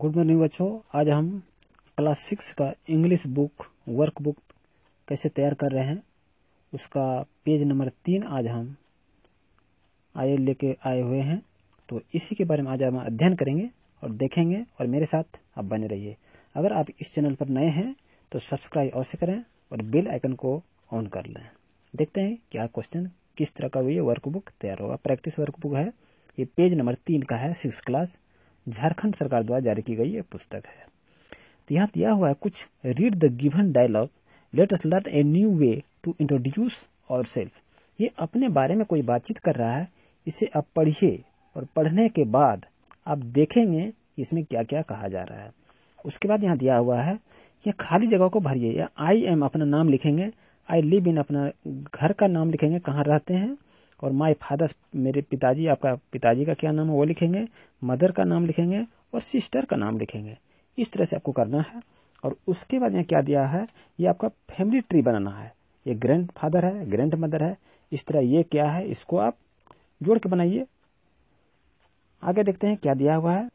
Good morning बच्चों आज हम क्लास सिक्स का इंग्लिश बुक वर्क बुक कैसे तैयार कर रहे हैं उसका पेज नंबर तीन आज हम आए लेके आए हुए हैं तो इसी के बारे में आज हम अध्ययन करेंगे और देखेंगे और मेरे साथ आप बने रहिए अगर आप इस चैनल पर नए हैं तो सब्सक्राइब अवश्य करें और बेल आइकन को ऑन कर लें देखते हैं क्या क्वेश्चन किस तरह का ये वर्कबुक तैयार होगा प्रैक्टिस वर्कबुक है ये पेज नंबर तीन का है सिक्स क्लास झारखंड सरकार द्वारा जारी की गई एक पुस्तक है तो यहाँ दिया हुआ है कुछ read the given dialogue let us learn a new way to introduce और सेल्फ ये अपने बारे में कोई बातचीत कर रहा है इसे आप पढ़िए और पढ़ने के बाद आप देखेंगे इसमें क्या क्या कहा जा रहा है उसके बाद यहाँ दिया हुआ है यह खाली जगह को भरिए या आई एम अपना नाम लिखेंगे आई लिव इन अपना घर का नाम लिखेंगे कहाँ रहते हैं और माई फादर मेरे पिताजी आपका पिताजी का क्या नाम है वो लिखेंगे मदर का नाम लिखेंगे और सिस्टर का नाम लिखेंगे इस तरह से आपको करना है और उसके बाद यहाँ क्या दिया है ये आपका फैमिली ट्री बनाना है ये ग्रैंड फादर है ग्रैंड मदर है इस तरह ये क्या है इसको आप जोड़ के बनाइए आगे देखते हैं क्या दिया हुआ है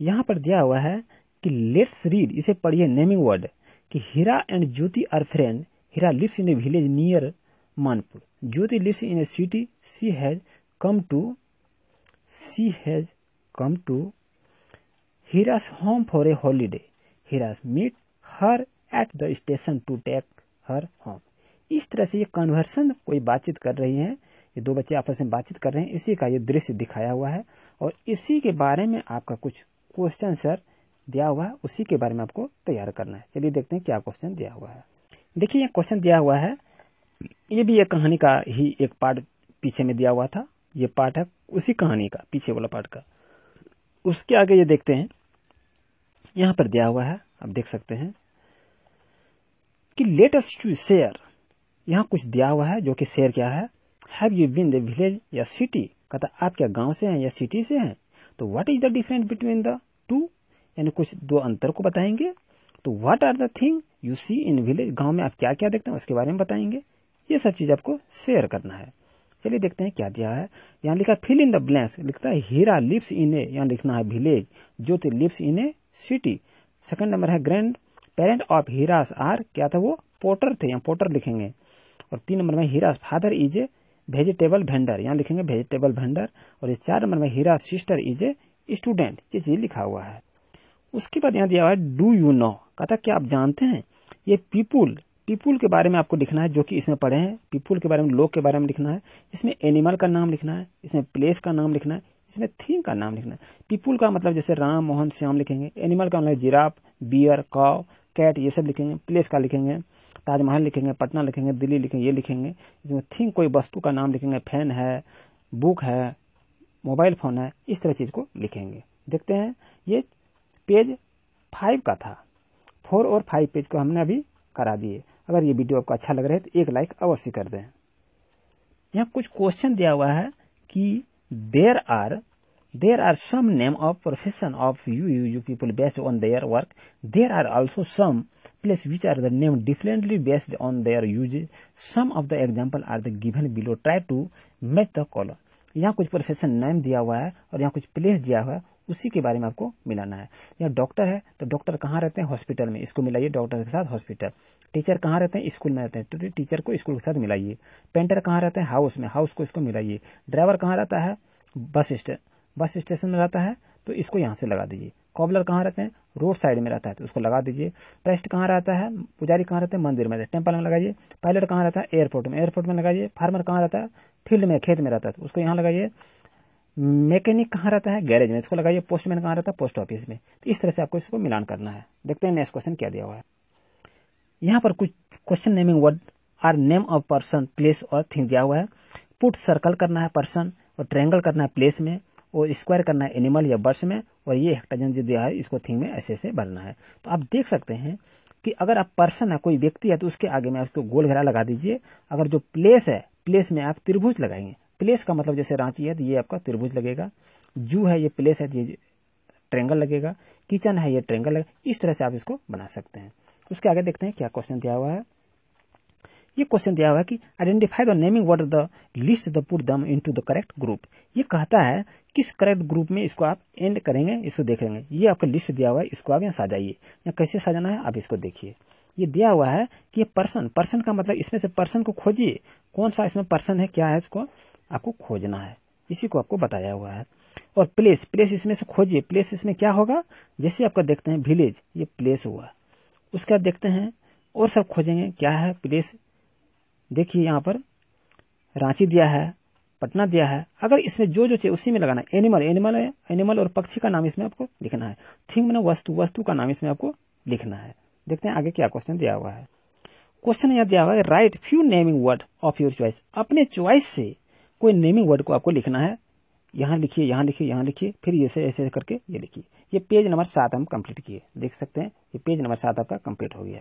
यहाँ पर दिया हुआ है कि लेट्स रीड इसे पढ़िए नेमिंग वर्ड कि Hira and Jyoti are friend Hira lives in a village near Manipur. Jyoti lives in a city she has come to. She has come to Hira's home for a holiday. Hira's meet her at the station to take her home. इस तरह से ये conversion कोई बातचीत कर रही है ये दो बच्चे आपस में बातचीत कर रहे हैं इसी का ये दृश्य दिखाया हुआ है और इसी के बारे में आपका कुछ क्वेश्चन सर दिया हुआ है उसी के बारे में आपको तैयार करना है चलिए देखते हैं क्या क्वेश्चन दिया हुआ है देखिए ये क्वेश्चन दिया हुआ है ये भी एक कहानी का ही एक पार्ट पीछे में दिया हुआ था ये पार्ट है उसी कहानी का पीछे वाला पार्ट का उसके आगे ये देखते हैं यहां पर दिया हुआ है आप देख सकते हैं कि लेटेस्ट टू शेयर यहाँ कुछ दिया हुआ है जो कि शेयर क्या है have you been the village या सिटी कहता आप क्या गांव से हैं या सिटी से हैं तो what is the difference between the two यानी कुछ दो अंतर को बताएंगे तो what are the thing you see in village गांव में आप क्या क्या देखते हैं उसके बारे में बताएंगे ये सब चीज आपको शेयर करना है चलिए देखते हैं क्या दिया है यहाँ लिखा है फिल इन द ब्लैंक्स लिखता है हीरा लिप्स इन ए यहाँ लिखना है village Jyoti lives in a city second number है grandparent of Hira's are क्या था वो पोर्टर थे यहाँ पोर्टर लिखेंगे और तीन नंबर में Hira's father is a vegetable vendor यहाँ लिखेंगे वेजिटेबल वेंडर और इस चार नंबर में Hira sister is a student ये चीज लिखा हुआ है उसके बाद यहाँ दिया हुआ है डू यू नो कहता क्या आप जानते हैं ये पीपुल पीपुल के बारे में आपको लिखना है जो कि इसमें पढ़े हैं पीपुल के बारे में लोग के बारे में लिखना है इसमें एनिमल का नाम लिखना है इसमें प्लेस का नाम लिखना है इसमें थीम का नाम लिखना है पीपुल का मतलब जैसे राम मोहन श्याम लिखेंगे एनिमल का मतलब जिराफ बियर काव कैट ये सब लिखेंगे प्लेस का लिखेंगे ताजमहल लिखेंगे पटना लिखेंगे दिल्ली लिखेंगे ये लिखेंगे इसमें थीम कोई वस्तु का नाम लिखेंगे फैन है बुक है मोबाइल फोन है इस तरह चीज को लिखेंगे देखते हैं ये पेज फाइव का था फोर और फाइव पेज को हमने अभी करा दिए अगर ये वीडियो आपको अच्छा लग रहा है तो एक लाइक अवश्य कर दें यहाँ कुछ क्वेश्चन दिया हुआ है कि there are there are some name of profession of you you you people based on their work there are also some place which are the name differently based on their use some of the example are the given below try to match the collar यहाँ कुछ profession name दिया हुआ है और यहाँ कुछ place दिया हुआ है उसी के बारे में आपको मिलाना है या डॉक्टर है तो डॉक्टर कहाँ रहते हैं हॉस्पिटल में इसको मिलाइए डॉक्टर के साथ हॉस्पिटल टीचर कहाँ रहते हैं स्कूल में रहते हैं तो टीचर को स्कूल के साथ मिलाइए पेंटर कहाँ रहते हैं हाउस में हाउस को इसको मिलाइए ड्राइवर कहाँ रहता है बस स्टेशन बस स्टेशन में रहता है तो इसको यहाँ से लगा दीजिए कॉबलर कहाँ रहते हैं रोड साइड में रहता है तो उसको लगा दीजिए प्रेस्ट कहाँ रहता है पुजारी कहाँ रहते हैं मंदिर में टेम्पल में लगाइए पायलट कहाँ रहता है एयरपोर्ट में एयरपोर्ट में लगाइए फार्मर कहाँ रहता है फील्ड में खेत में रहता है तो उसको यहाँ लगाइए मैकेनिक कहाँ रहता है गैरेज में इसको लगाइए पोस्टमैन कहाँ रहता है पोस्ट ऑफिस में तो इस तरह से आपको इसको मिलान करना है देखते हैं नेक्स्ट क्वेश्चन क्या दिया हुआ है यहाँ पर कुछ question naming word are name of person place और थिंग दिया हुआ है पुट सर्कल करना है पर्सन और ट्रेंगल करना है प्लेस में और स्क्वायर करना है एनिमल या बर्स में और ये हेक्टाजन जो दिया है इसको थिंग में ऐसे ऐसे भरना है तो आप देख सकते हैं कि अगर आप पर्सन है कोई व्यक्ति है तो उसके आगे में उसको गोल घेरा लगा दीजिए अगर जो प्लेस है प्लेस में आप त्रिभुज लगाएंगे प्लेस का मतलब जैसे रांची है तो ये आपका त्रिभुज लगेगा जू है ये प्लेस है तो ये ट्रेंगल लगेगा किचन है ये ट्रेंगल लगेगा इस तरह से आप इसको बना सकते हैं उसके आगे देखते हैं क्या क्वेश्चन दिया हुआ है ये क्वेश्चन दिया हुआ है कि identify the naming word the list the put them into the correct group ये कहता है किस करेक्ट ग्रुप में इसको आप एंड करेंगे इसको देखेंगे ये आपका लिस्ट दिया हुआ है इसको आप यहाँ साजाइए यहाँ कैसे साजाना है आप इसको देखिए ये दिया हुआ है कि ये पर्सन पर्सन का मतलब इसमें से पर्सन को खोजिए कौन सा इसमें पर्सन है क्या है इसको आपको खोजना है इसी को आपको बताया हुआ है और प्लेस प्लेस इसमें से खोजिए प्लेस इसमें क्या होगा जैसे आपका देखते हैं विलेज ये प्लेस हुआ उसके बाद देखते हैं और सब खोजेंगे क्या है प्लेस देखिए यहाँ पर रांची दिया है पटना दिया है अगर इसमें जो जो चाहिए उसी में लगाना है एनिमल एनिमल है एनिमल और पक्षी का नाम इसमें आपको लिखना है थिंग मैंने वस्तु वस्तु का नाम इसमें आपको लिखना है देखते हैं आगे क्या क्वेश्चन दिया हुआ है क्वेश्चन यहाँ दिया हुआ है write few naming word of your choice अपने चॉइस से कोई नेमिंग वर्ड को आपको लिखना है यहाँ लिखिए यहाँ लिखिए यहाँ लिखिए फिर ऐसे ऐसे करके ये लिखिए ये पेज नंबर सात हम कंप्लीट किए देख सकते हैं ये पेज नंबर सात आपका कंप्लीट हो गया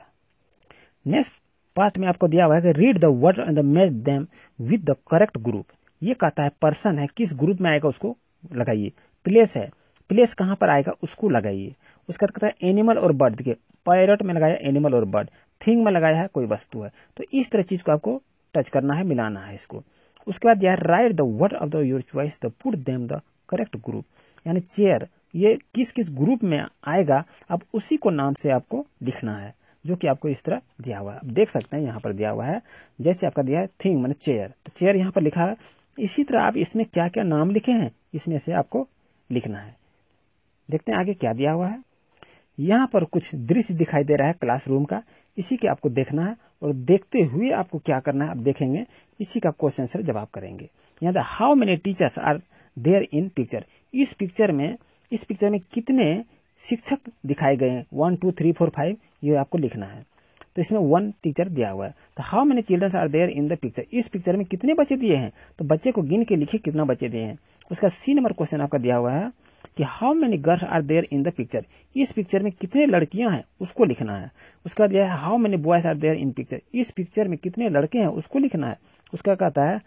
नेक्स्ट पार्ट में आपको दिया हुआ है कि read the word and match them with the correct group ये कहता है पर्सन है किस ग्रुप में आएगा उसको लगाइए प्लेस है प्लेस कहाँ पर आएगा उसको लगाइए उसके बाद कहता है एनिमल और बर्ड देखिए पायरट में लगाया एनिमल और बर्ड थिंग में लगाया है कोई वस्तु है तो इस तरह चीज को आपको टच करना है मिलाना है इसको उसके बाद यार write the word of the your choice the put them the correct group यानी चेयर ये किस किस ग्रुप में आएगा अब उसी को नाम से आपको लिखना है जो कि आपको इस तरह दिया हुआ है आप देख सकते हैं यहाँ पर दिया हुआ है जैसे आपका दिया है थिंग मैंने चेयर तो चेयर यहाँ पर लिखा है इसी तरह आप इसमें क्या क्या नाम लिखे हैं इसमें से आपको लिखना है देखते हैं आगे क्या दिया हुआ है यहाँ पर कुछ दृश्य दिखाई दे रहा है क्लासरूम का इसी के आपको देखना है और देखते हुए आपको क्या करना है आप देखेंगे इसी का क्वेश्चन आंसर जवाब करेंगे यहाँ how many teachers are there in picture इस पिक्चर में इस पिक्चर में कितने शिक्षक दिखाए गए हैं one two three four five ये आपको लिखना है तो इसमें वन टीचर दिया हुआ है तो how many children are there in the picture इस पिक्चर में कितने बच्चे दिए हैं तो बच्चे को गिन के लिखे कितना बच्चे दिए हैं उसका सी नंबर क्वेश्चन आपका दिया हुआ है कि how many girls are there in the picture इस पिक्चर में कितने लड़कियां हैं उसको लिखना है उसका दिया है how many boys are there in picture इस पिक्चर में कितने लड़के हैं उसको लिखना है उसका कहता है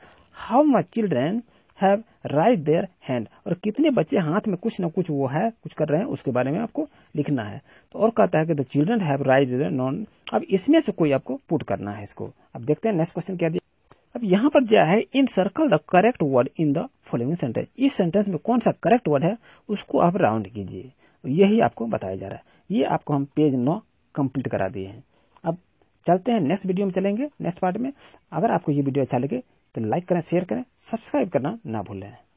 how much children have raised their hand और कितने बच्चे हाथ में कुछ न कुछ वो है कुछ कर रहे हैं उसके बारे में आपको लिखना है तो और कहता है कि the children have raised none अब इसमें से कोई आपको पुट करना है इसको अब देखते हैं नेक्स्ट क्वेश्चन क्या दिया अब यहाँ पर दिया है encircle the correct word in the following sentence इस सेंटेंस में कौन सा करेक्ट वर्ड है उसको आप राउंड कीजिए यही आपको बताया जा रहा है ये आपको हम पेज नौ कंप्लीट करा दिए हैं अब चलते हैं नेक्स्ट वीडियो में चलेंगे नेक्स्ट पार्ट में अगर आपको ये वीडियो अच्छा लगे तो लाइक करें शेयर करें सब्सक्राइब करना ना भूलें